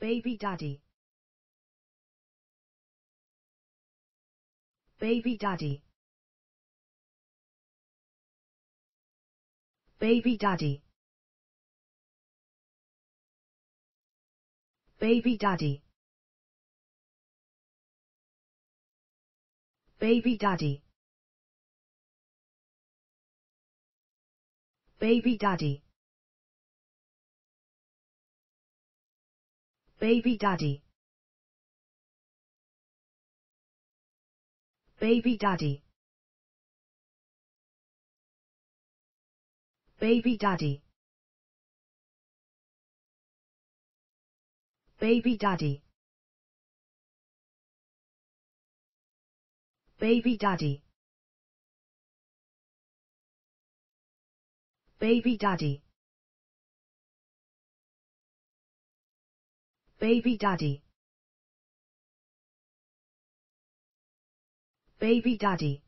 Baby daddy. Baby daddy. Baby daddy. Baby daddy. Baby daddy. Baby daddy. Baby daddy. Baby daddy. Baby daddy. Baby daddy. Baby daddy. Baby daddy. Baby daddy. Baby daddy.